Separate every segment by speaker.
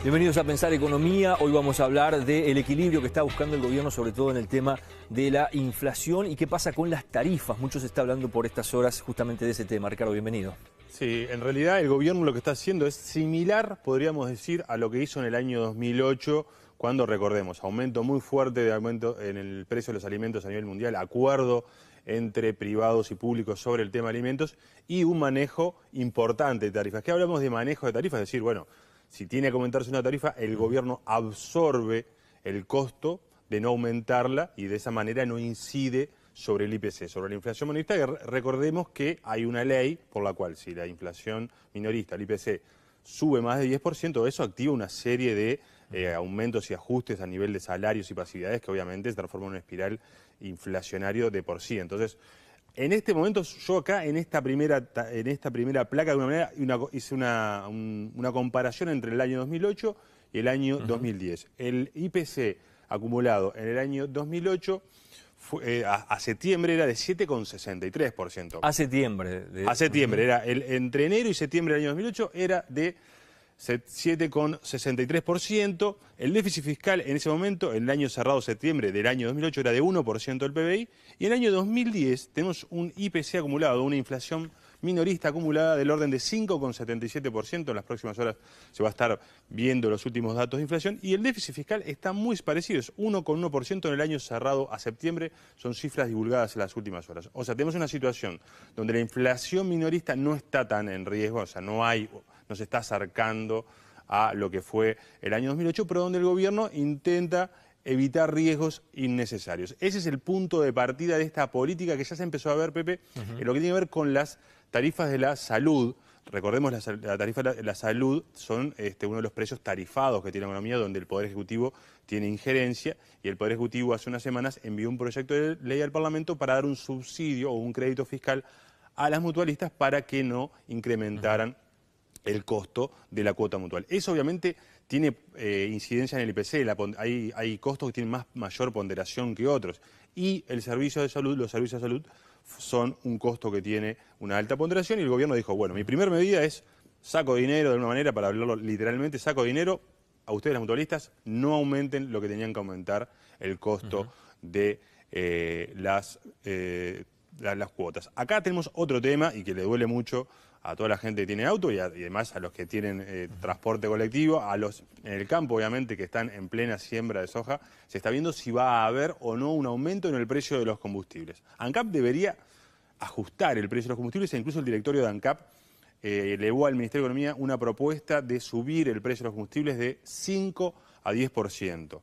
Speaker 1: Bienvenidos a Pensar Economía. Hoy vamos a hablar del equilibrio que está buscando el gobierno, sobre todo en el tema de la inflación y qué pasa con las tarifas. Muchos está hablando por estas horas justamente de ese tema. Ricardo, bienvenido. Sí, en realidad el gobierno lo que está haciendo es similar, podríamos decir, a lo que hizo en el año 2008 cuando recordemos, aumento muy fuerte de aumento en el precio de los alimentos a nivel mundial, acuerdo entre privados y públicos sobre el tema de alimentos y un manejo importante de tarifas. ¿Qué hablamos de manejo de tarifas? Es decir, bueno, si tiene que aumentarse una tarifa, el gobierno absorbe el costo de no aumentarla y de esa manera no incide sobre el IPC, sobre la inflación minorista. Recordemos que hay una ley por la cual si la inflación minorista, el IPC, sube más de 10%, eso activa una serie de eh, aumentos y ajustes a nivel de salarios y pasividades que obviamente se transforma en una espiral inflacionario de por sí. Entonces, en este momento, yo acá en esta primera, en esta primera placa, de una manera, hice una, una, comparación entre el año 2008 y el año 2010. El IPC acumulado en el año 2008 eh, a, septiembre era de 7,63%. A septiembre. De... A septiembre, era el, entre enero y septiembre del año 2008 era de 7,63%. El déficit fiscal en ese momento, en el año cerrado septiembre del año 2008, era de 1% del PBI. Y en el año 2010 tenemos un IPC acumulado, una inflación minorista acumulada del orden de 5,77%. En las próximas horas se va a estar viendo los últimos datos de inflación. Y el déficit fiscal está muy parecido, es 1,1% en el año cerrado a septiembre. Son cifras divulgadas en las últimas horas. O sea, tenemos una situación donde la inflación minorista no está tan en riesgo, o sea, no hay nos está acercando a lo que fue el año 2008, pero donde el gobierno intenta evitar riesgos innecesarios. Ese es el punto de partida de esta política que ya se empezó a ver, Pepe, en lo que tiene que ver con las tarifas de la salud. Recordemos, la, tarifa de la, salud son este, uno de los precios tarifados que tiene la economía, donde el Poder Ejecutivo tiene injerencia, y el Poder Ejecutivo hace unas semanas envió un proyecto de ley al Parlamento para dar un subsidio o un crédito fiscal a las mutualistas para que no incrementaran el costo de la cuota mutual. Eso obviamente tiene eh, incidencia en el IPC, hay, costos que tienen más, mayor ponderación que otros. Y el servicio de salud, los servicios de salud son un costo que tiene una alta ponderación y el gobierno dijo, bueno, mi primera medida es saco dinero de una manera, para hablarlo literalmente, saco dinero, a ustedes las mutualistas no aumenten lo que tenían que aumentar el costo de eh, las, eh, las cuotas. Acá tenemos otro tema y que le duele mucho a toda la gente que tiene auto y, además a los que tienen eh, transporte colectivo, a los en el campo obviamente que están en plena siembra de soja, se está viendo si va a haber o no un aumento en el precio de los combustibles. ANCAP debería ajustar el precio de los combustibles e incluso el directorio de ANCAP eh, elevó al Ministerio de Economía una propuesta de subir el precio de los combustibles de 5 a 10%.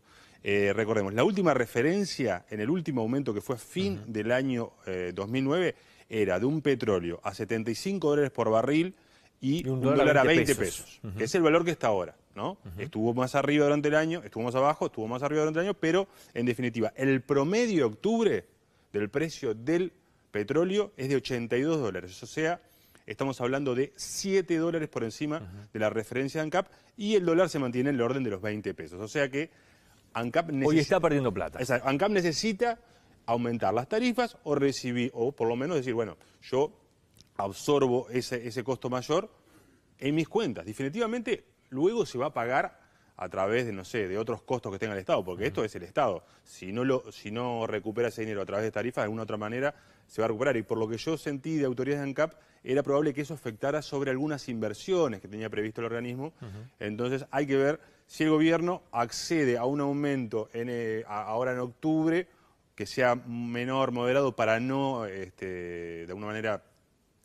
Speaker 1: Eh, recordemos, la última referencia en el último aumento que fue fin del año 2009 eh, era de un petróleo a 75 dólares por barril y un, dólar, a 20 pesos, que es el valor que está ahora. ¿no? Estuvo más arriba durante el año, estuvo más abajo, estuvo más arriba durante el año, pero en definitiva, el promedio de octubre del precio del petróleo es de 82 dólares, o sea, estamos hablando de 7 dólares por encima de la referencia de ANCAP y el dólar se mantiene en el orden de los 20 pesos, o sea que ANCAP necesita... Hoy está perdiendo plata. Exacto, ANCAP necesita aumentar las tarifas o recibir, o por lo menos decir, bueno, yo absorbo ese, ese costo mayor en mis cuentas. Definitivamente luego se va a pagar a través de, no sé, de otros costos que tenga el Estado, porque esto es el Estado. Si no, lo, si no recupera ese dinero a través de tarifas, de alguna otra manera se va a recuperar. Y por lo que yo sentí de autoridades de ANCAP, era probable que eso afectara sobre algunas inversiones que tenía previsto el organismo. Entonces hay que ver si el gobierno accede a un aumento en, eh, ahora en octubre que sea menor, moderado, para no, este, de alguna manera,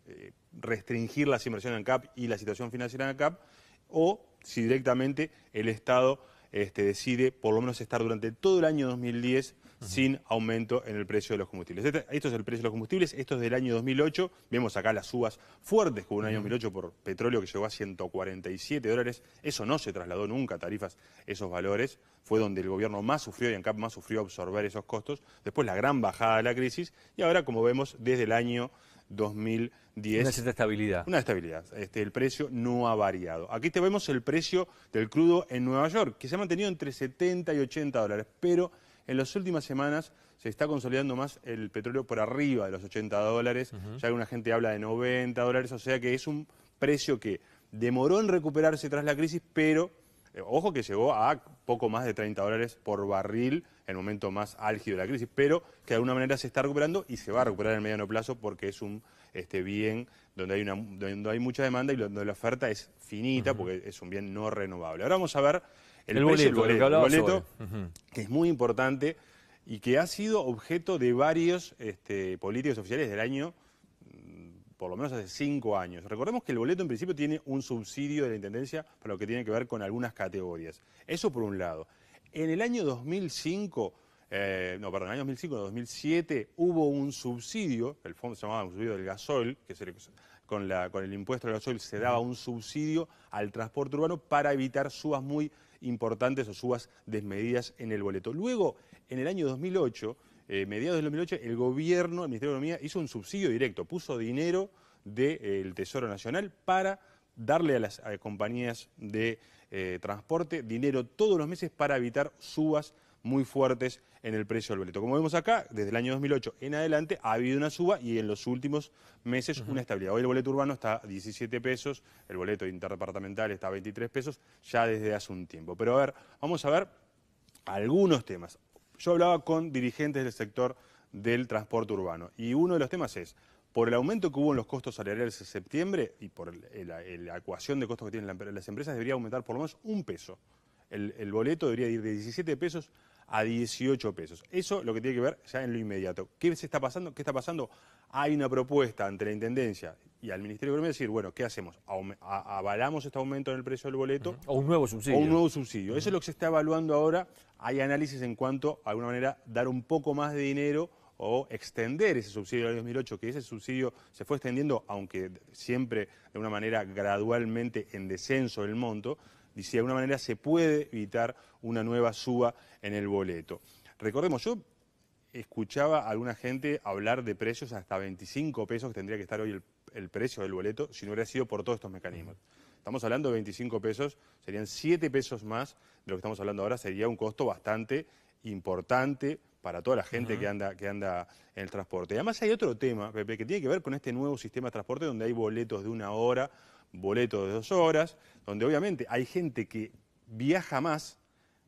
Speaker 1: eh, restringir las inversiones en CAP y la situación financiera en CAP, o si directamente el Estado este, decide por lo menos estar durante todo el año 2010 sin aumento en el precio de los combustibles. Este, esto es el precio de los combustibles, esto es del año 2008, vemos acá las subas fuertes que hubo en el año 2008 por petróleo que llegó a 147 dólares, eso no se trasladó nunca a tarifas esos valores, fue donde el gobierno más sufrió y ANCAP más sufrió absorber esos costos, después la gran bajada de la crisis y ahora como vemos desde el año 2010. Una cierta estabilidad. Una estabilidad. Este, el precio no ha variado. Aquí te vemos el precio del crudo en Nueva York, que se ha mantenido entre 70 y 80 dólares, pero en las últimas semanas se está consolidando más el petróleo por arriba de los 80 dólares, ya que ya gente habla de 90 dólares, o sea que es un precio que demoró en recuperarse tras la crisis, pero eh, ojo que llegó a poco más de 30 dólares por barril en el momento más álgido de la crisis, pero que de alguna manera se está recuperando y se va a recuperar en el mediano plazo porque es un este, bien donde hay, una, donde hay mucha demanda y donde la oferta es finita porque es un bien no renovable. Ahora vamos a ver el, boleto, que es muy importante y que ha sido objeto de varios este, políticos oficiales del año, mm, por lo menos hace cinco años. Recordemos que el boleto en principio tiene un subsidio de la Intendencia para lo que tiene que ver con algunas categorías. Eso por un lado. En el año 2005... Eh, no, perdón, en el año 2005, 2007 hubo un subsidio, el fondo se llamaba un subsidio del gasol, que se con, el impuesto al gasoil se daba un subsidio al transporte urbano para evitar subas muy importantes o subas desmedidas en el boleto. Luego, en el año 2008, eh, mediados del 2008, el gobierno, el Ministerio de Economía, hizo un subsidio directo, puso dinero del Tesoro Nacional para darle a las compañías de eh, transporte dinero todos los meses para evitar subas muy fuertes en el precio del boleto. Como vemos acá, desde el año 2008 en adelante ha habido una suba y en los últimos meses una estabilidad. Hoy el boleto urbano está a 17 pesos, el boleto interdepartamental está a 23 pesos, ya desde hace un tiempo. Pero a ver, vamos a ver algunos temas. Yo hablaba con dirigentes del sector del transporte urbano y uno de los temas es por el aumento que hubo en los costos salariales en septiembre y por la ecuación de costos que tienen las empresas, debería aumentar por lo menos un peso. El, el boleto debería ir de 17 pesos a 18 pesos. Eso lo que tiene que ver ya en lo inmediato. ¿Qué se está pasando? ¿Qué está pasando? Hay una propuesta ante la Intendencia y al Ministerio de Economía decir, bueno, ¿qué hacemos? ¿Avalamos este aumento en el precio del boleto? O un nuevo subsidio. O un nuevo subsidio. Eso es lo que se está evaluando ahora. Hay análisis en cuanto, a alguna manera, dar un poco más de dinero o extender ese subsidio del año 2008, que ese subsidio se fue extendiendo, aunque siempre de una manera gradualmente en descenso del monto, Dice de alguna manera se puede evitar una nueva suba en el boleto. Recordemos, yo escuchaba a alguna gente hablar de precios hasta 25 pesos que tendría que estar hoy el, precio del boleto si no hubiera sido por todos estos mecanismos. Estamos hablando de 25 pesos, serían 7 pesos más de lo que estamos hablando ahora, sería un costo bastante importante para toda la gente que, anda, que anda en el transporte. Y además hay otro tema, que tiene que ver con este nuevo sistema de transporte donde hay boletos de una hora, boleto de dos horas, donde obviamente hay gente que viaja más,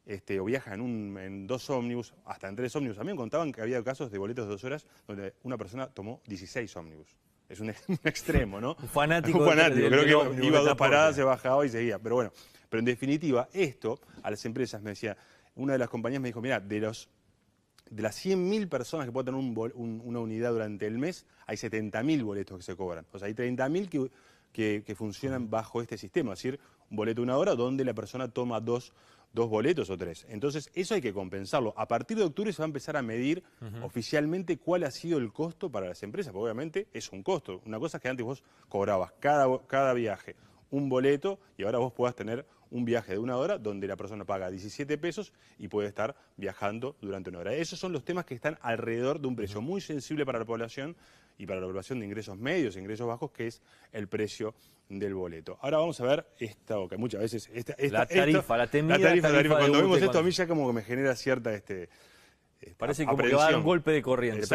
Speaker 1: este, o viaja en, dos ómnibus, hasta en tres ómnibus. A mí me contaban que había casos de boletos de dos horas donde una persona tomó 16 ómnibus. Es un, extremo, ¿no? un fanático. Un fanático. Creo que iba a dos paradas, se bajaba y seguía. Pero bueno, pero en definitiva, esto a las empresas me decía, una de las compañías me dijo, mira, de los de las 100.000 personas que pueden tener una unidad durante el mes, hay 70.000 boletos que se cobran. O sea, hay 30.000 que que, funcionan bajo este sistema, es decir, un boleto de una hora donde la persona toma dos, dos boletos o tres. Entonces, eso hay que compensarlo. A partir de octubre se va a empezar a medir oficialmente cuál ha sido el costo para las empresas, porque obviamente es un costo. Una cosa es que antes vos cobrabas cada, cada viaje un boleto y ahora vos puedas tener un viaje de una hora donde la persona paga 17 pesos y puede estar viajando durante una hora. Esos son los temas que están alrededor de un precio muy sensible para la población y para la población de ingresos medios e ingresos bajos, que es el precio del boleto. Ahora vamos a ver esto, que muchas veces... Esta, esta, la tarifa, la temida tarifa, tarifa. Cuando vemos esto, a mí ya como que me genera cierta... Este, parece que va a dar un golpe de corriente.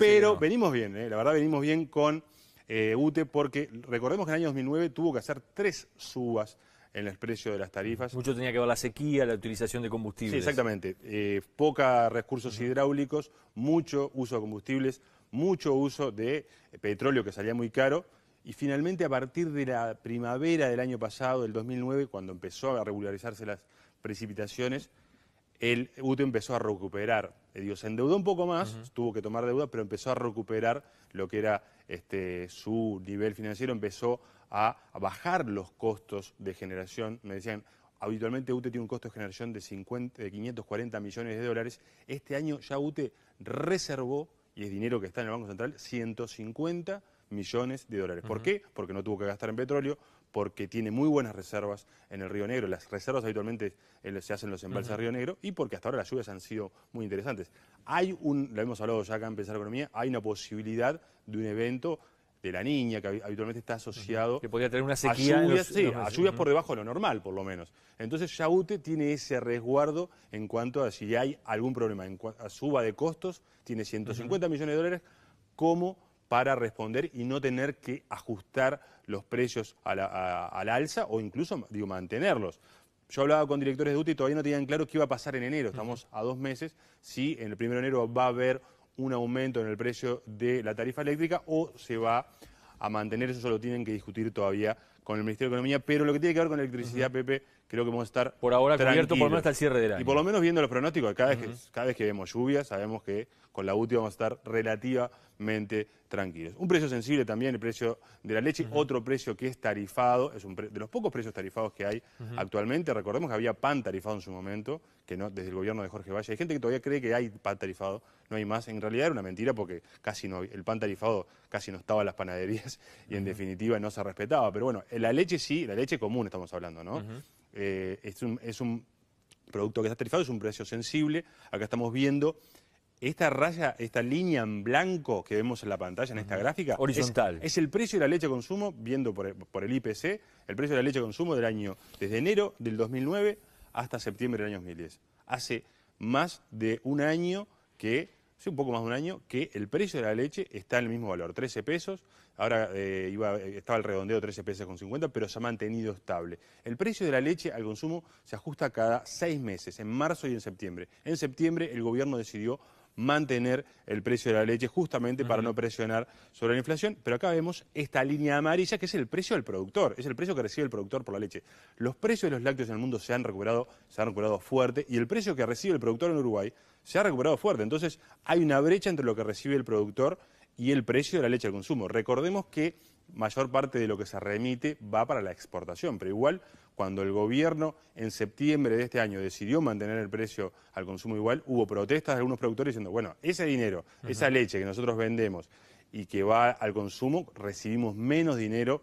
Speaker 1: pero, venimos bien, ¿eh? la verdad venimos bien con eh, UTE porque recordemos que en el año 2009 tuvo que hacer tres subas en el precio de las tarifas. Mucho tenía que ver la sequía, la utilización de combustibles. Sí, exactamente. Eh, poca recursos hidráulicos, mucho uso de combustibles, mucho uso de eh, petróleo que salía muy caro. Y finalmente, a partir de la primavera del año pasado, del 2009, cuando empezó a regularizarse las precipitaciones, el UTE empezó a recuperar. Eh, se endeudó un poco más, tuvo que tomar deuda, pero empezó a recuperar lo que era este, su nivel financiero, empezó a, bajar los costos de generación. Me decían, habitualmente UTE tiene un costo de generación de, de 540 millones de dólares. Este año ya UTE reservó y es dinero que está en el Banco Central, 150 millones de dólares. ¿Por qué? Porque no tuvo que gastar en petróleo, porque tiene muy buenas reservas en el Río Negro. Las reservas habitualmente eh, se hacen en los embalses del Río Negro y porque hasta ahora las lluvias han sido muy interesantes. Hay un, lo hemos hablado ya acá en Pensar Economía, hay una posibilidad de un evento de la niña, que habitualmente está asociado... Que podría tener una sequía... A lluvias, a lluvias por debajo de lo normal, por lo menos. Entonces ya tiene ese resguardo en cuanto a si hay algún problema. En a suba de costos, tiene 150 millones de dólares como para responder y no tener que ajustar los precios al la, alza o incluso, mantenerlos. Yo hablaba con directores de UTE y todavía no tenían claro qué iba a pasar en enero. Estamos a dos meses. Si en el primero de enero va a haber un aumento en el precio de la tarifa eléctrica o se va a mantener, eso solo tienen que discutir todavía con el Ministerio de Economía, pero lo que tiene que ver con electricidad, Pepe, creo que vamos a estar. Por ahora cubierto por lo menos hasta el cierre del año. Y por lo menos viendo los pronósticos, cada, vez, que, cada vez que vemos lluvias, sabemos que con la última vamos a estar relativamente tranquilos. Un precio sensible también, el precio de la leche, otro precio que es tarifado, es un de los pocos precios tarifados que hay actualmente. Recordemos que había pan tarifado en su momento, que no desde el gobierno de Jorge Valle. Hay gente que todavía cree que hay pan tarifado, no hay más. En realidad era una mentira porque casi no, el pan tarifado casi no estaba en las panaderías y en definitiva no se respetaba. Pero bueno, la leche sí, la leche común estamos hablando, ¿no? Eh, es, un, producto que está tarifado, es un precio sensible. Acá estamos viendo esta raya, esta línea en blanco que vemos en la pantalla, en esta gráfica, horizontal. Es, el precio de la leche consumo, viendo por el, el, IPC, el precio de la leche consumo del año, desde enero del 2009 hasta septiembre del año 2010. Hace más de un año que, sí, un poco más de un año, que el precio de la leche está en el mismo valor, 13 pesos, Ahora eh, eh, estaba el redondeo 13 pesos con 50, pero se ha mantenido estable. El precio de la leche al consumo se ajusta cada seis meses, en marzo y en septiembre. En septiembre el gobierno decidió mantener el precio de la leche justamente para no presionar sobre la inflación. Pero acá vemos esta línea amarilla que es el precio del productor, es el precio que recibe el productor por la leche. Los precios de los lácteos en el mundo se han recuperado, se han recuperado fuerte y el precio que recibe el productor en Uruguay se ha recuperado fuerte. Entonces hay una brecha entre lo que recibe el productor y el precio de la leche al consumo. Recordemos que mayor parte de lo que se remite va para la exportación, pero igual cuando el gobierno en septiembre de este año decidió mantener el precio al consumo igual, hubo protestas de algunos productores diciendo, bueno, ese dinero, esa leche que nosotros vendemos y que va al consumo, recibimos menos dinero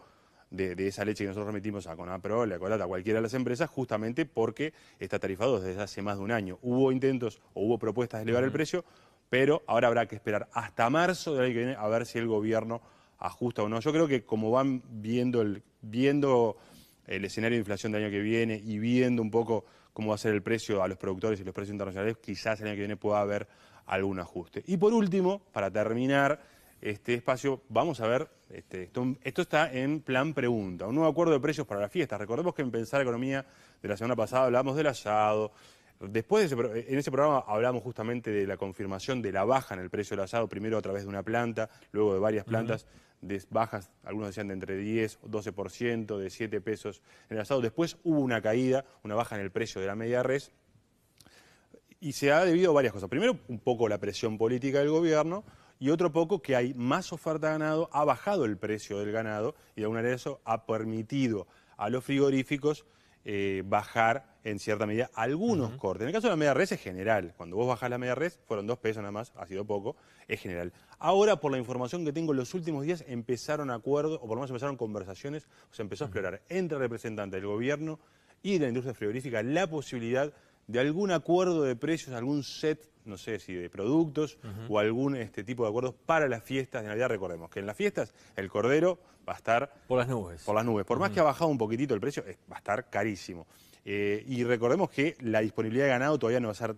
Speaker 1: de, esa leche que nosotros remitimos a Conapro, la Colata, a cualquiera de las empresas, justamente porque está tarifado desde hace más de un año. Hubo intentos o hubo propuestas de elevar el precio, pero ahora habrá que esperar hasta marzo del año que viene a ver si el gobierno ajusta o no. Yo creo que como van viendo el, viendo el escenario de inflación del año que viene y viendo un poco cómo va a ser el precio a los productores y los precios internacionales, quizás el año que viene pueda haber algún ajuste. Y por último, para terminar este espacio, vamos a ver, este, esto, está en plan pregunta, un nuevo acuerdo de precios para la fiesta. Recordemos que en Pensar Economía de la semana pasada hablamos del asado, Después, en ese programa hablamos justamente de la confirmación de la baja en el precio del asado, primero a través de una planta, luego de varias plantas, de bajas, algunos decían de entre 10, o 12%, de 7 pesos en el asado. Después hubo una caída, una baja en el precio de la media res, y se ha debido a varias cosas. Primero, un poco la presión política del gobierno, y otro poco que hay más oferta de ganado, ha bajado el precio del ganado, y de alguna manera eso ha permitido a los frigoríficos eh, bajar en cierta medida algunos cortes. En el caso de la media res es general. Cuando vos bajás la media red fueron dos pesos nada más, ha sido poco, es general. Ahora, por la información que tengo en los últimos días, empezaron acuerdos, o por lo menos empezaron conversaciones, o se empezó a explorar entre representantes del gobierno y de la industria frigorífica la posibilidad de algún acuerdo de precios, algún set, no sé si de productos o algún este tipo de acuerdos para las fiestas de Navidad. Recordemos que en las fiestas el cordero va a estar... Por las nubes. Por las nubes. Por más que ha bajado un poquitito el precio, va a estar carísimo. Eh, y recordemos que la disponibilidad de ganado todavía no va a ser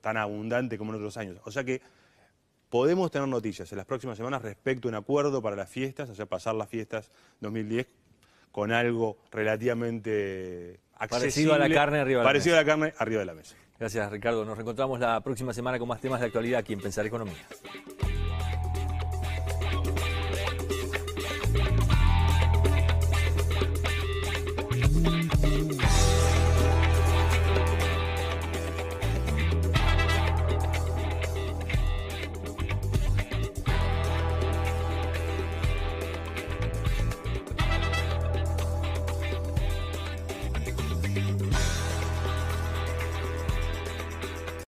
Speaker 1: tan abundante como en otros años. O sea que podemos tener noticias en las próximas semanas respecto a un acuerdo para las fiestas, o sea, pasar las fiestas 2010 con algo relativamente accesible. Parecido a la carne arriba de la a la carne arriba de la mesa. Gracias, Ricardo. Nos reencontramos la próxima semana con más temas de actualidad aquí en Pensar Economía.